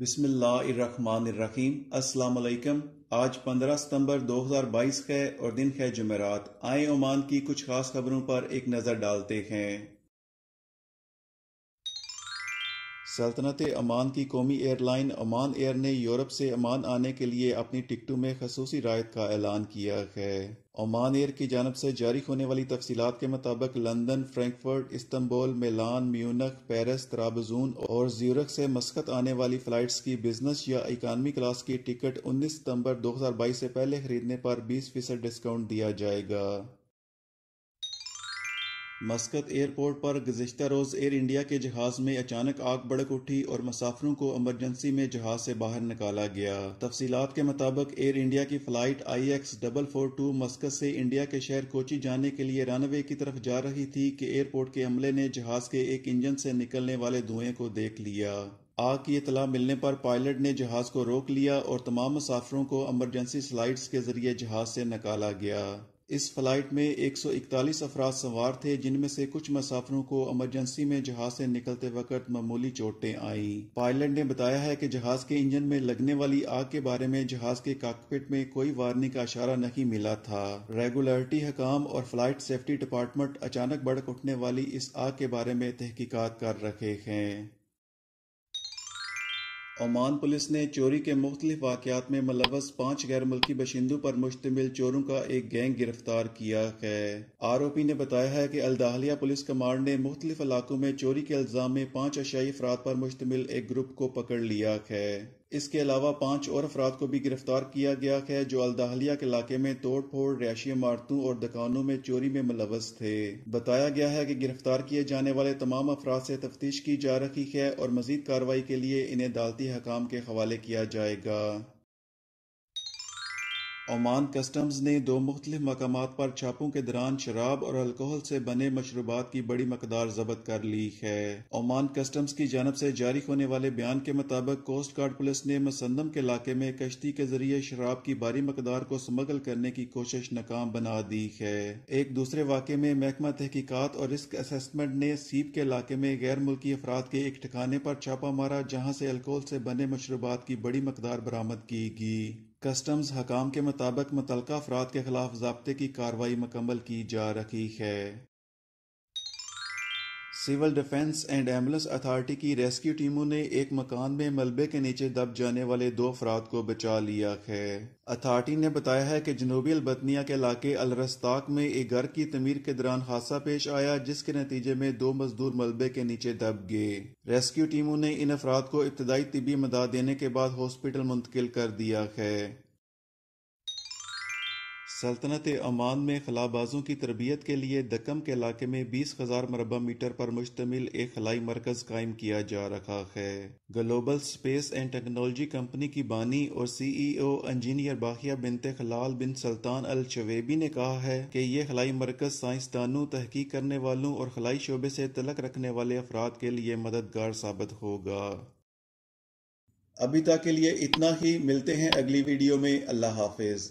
बिस्मिल्लाहिर्रहमानिर्रहीम अस्सलाम वालेकुम आज 15 सितंबर 2022 है और दिन है जुमेरात आए ओमान की कुछ खास खबरों पर एक नज़र डालते हैं सल्तनत अमान की कौमी एयरलाइन अमान एयर ने यूरोप से अमान आने के लिए अपनी टिकटों में खसूस रायत का ऐलान किया है ओमान एयर की जानब से जारी होने वाली तफसीत के मुताबिक London Frankfurt Istanbul Milan Munich Paris Trabzon और ज्यूरक से मस्कत आने वाली फ्लाइट्स की बिजनेस या इकानमी क्लास की टिकट उन्नीस सितम्बर दो हजार बाईस से पहले खरीदने पर बीस फीसद डिस्काउंट दिया जाएगा मस्कत एयरपोर्ट पर गुजशत रोज़ एयर इंडिया के जहाज़ में अचानक आग भड़क उठी और मुसाफरों को एमरजेंसी में जहाज़ से बाहर निकाला गया तफसीत के मुताबिक एयर इंडिया की flight I X double four two Muscat से इंडिया के शहर कोची जाने के लिए रनवे की तरफ जा रही थी कि एयरपोर्ट के अमले ने जहाज़ के एक इंजन से निकलने वाले धुएं को देख लिया आग की इतला मिलने पर पायलट ने जहाज को रोक लिया और तमाम मुसाफरों को एमरजेंसी स्लाइड्स के जरिए जहाज से निकाला गया इस फ्लाइट में 141 अफराद सवार थे जिनमें से कुछ मुसाफरों को इमरजेंसी में जहाज से निकलते वक्त मामूली चोटें आई पायलट ने बताया है कि जहाज के इंजन में लगने वाली आग के बारे में जहाज के काकपिट में कोई वार्निंग का इशारा नहीं मिला था रेगुलरिटी हकाम और फ्लाइट सेफ्टी डिपार्टमेंट अचानक बढ़ उठने वाली इस आग के बारे में तहकीकत कर रहे हैं ओमान पुलिस ने चोरी के मुख्तलिफ वाकत में मुलवस पाँच गैर मुल्की बशिंदों पर मुश्तमिल चोरों का एक गैंग गिरफ्तार किया है आरोपी ने बताया है कि अलदाहलिया पुलिस कमांड ने मुख्तलिफ इलाकों में चोरी के इल्ज़ाम में पांच अशाई अफराद पर मुश्तमिल एक ग्रुप को पकड़ लिया है इसके अलावा पांच और अफराद को भी गिरफ्तार किया गया है जो अलदाहलिया के इलाके में तोड़ फोड़ रैशी इमारतों और दुकानों में चोरी में मुलवस थे बताया गया है कि गिरफ्तार किए जाने वाले तमाम अफराद से तफ्तीश की जा रही है और मजीद कार्रवाई के लिए इन्हें अदालती हकाम के हवाले किया जाएगा ओमान कस्टम्स ने दो मुख्तलिफ मकाम पर छापों के दौरान शराब और अल्कोहल से बने मशरूबात की बड़ी मकदार जब्त कर ली है ओमान कस्टम्स की जानब से जारी होने वाले बयान के मुताबिक कोस्ट गार्ड पुलिस ने मसंदम के इलाके में कश्ती के जरिए शराब की भारी मकदार को स्मगल करने की कोशिश नाकाम बना दी है एक दूसरे वाक़े में महकमा तहकीकत और रिस्क असेसमेंट ने सीप के इलाके में गैर मुल्की अफराद के एक ठिकाने पर छापा मारा जहाँ से अल्कोहल से बने मशरूबात की बड़ी मकदार बरामद की गई कस्टम्स हकाम के मुताबिक मुतलका अफराद के खिलाफ जब्ते की कार्रवाई मुकम्मल की जा रही है civil defence and ambulance authority की रेस्क्यू टीमों ने एक मकान में मलबे के नीचे दब जाने वाले दो अफराद को बचा लिया है अथॉरिटी ने बताया है कि जनूबी अलबतनिया के इलाके अलरस्ताक में एक घर की तमीर के दौरान हादसा पेश आया जिसके नतीजे में दो मजदूर मलबे के नीचे दब गए रेस्क्यू टीमों ने इन अफराद को इब्तदाई तबी मदद देने के बाद हॉस्पिटल मुंतकिल कर दिया है सल्तनत अमान में खलाबाजों की तरबियत के लिए दकम के इलाके में बीस हजार मरबा मीटर पर मुश्तमिल एक खलाई मरकज कायम किया जा रहा है global space and technology company की बानी और सी ई ओ इंजीनियर बाहिया बिनते खलाल बिन सुल्तान अल चवेबी ने कहा है कि यह खलाई मरकज साइंसदानों तहकीक करने वालों और खलाई शोबे से तलक रखने वाले अफराद के लिए मददगार साबित होगा अभी तक के लिए इतना ही मिलते हैं अगली वीडियो में अल्लाह हाफिज़